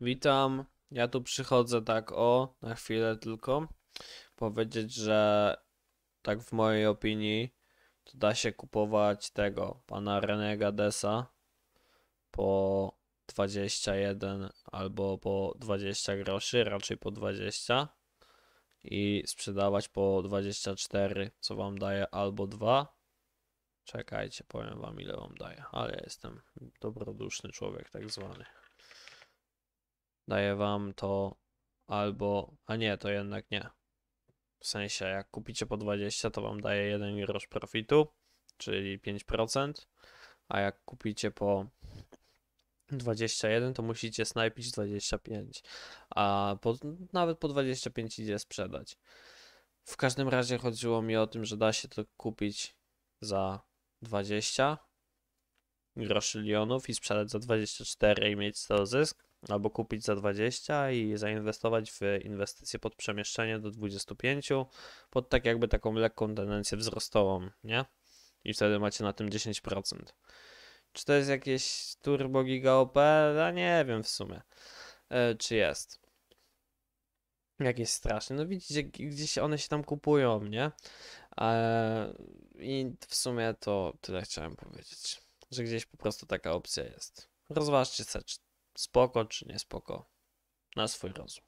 Witam. Ja tu przychodzę tak o, na chwilę tylko, powiedzieć, że tak w mojej opinii to da się kupować tego pana Renegadesa po 21 albo po 20 groszy, raczej po 20 i sprzedawać po 24, co wam daje albo 2. Czekajcie, powiem wam ile wam daje, ale ja jestem dobroduszny człowiek tak zwany daje wam to albo, a nie, to jednak nie. W sensie, jak kupicie po 20, to wam daje 1 grosz profitu, czyli 5%, a jak kupicie po 21, to musicie snajpić 25, a po, nawet po 25 idzie sprzedać. W każdym razie chodziło mi o tym, że da się to kupić za 20, groszy lionów i sprzedać za 24 i mieć to zysk, albo kupić za 20 i zainwestować w inwestycje pod przemieszczenie do 25, pod tak jakby taką lekką tendencję wzrostową, nie? I wtedy macie na tym 10%. Czy to jest jakieś turbo giga OP? Ja nie wiem w sumie, e, czy jest. Jakieś straszne. No widzicie, gdzieś one się tam kupują, nie? E, I w sumie to tyle chciałem powiedzieć że gdzieś po prostu taka opcja jest. Rozważcie se, czy spoko, czy nie spoko, na swój rozum.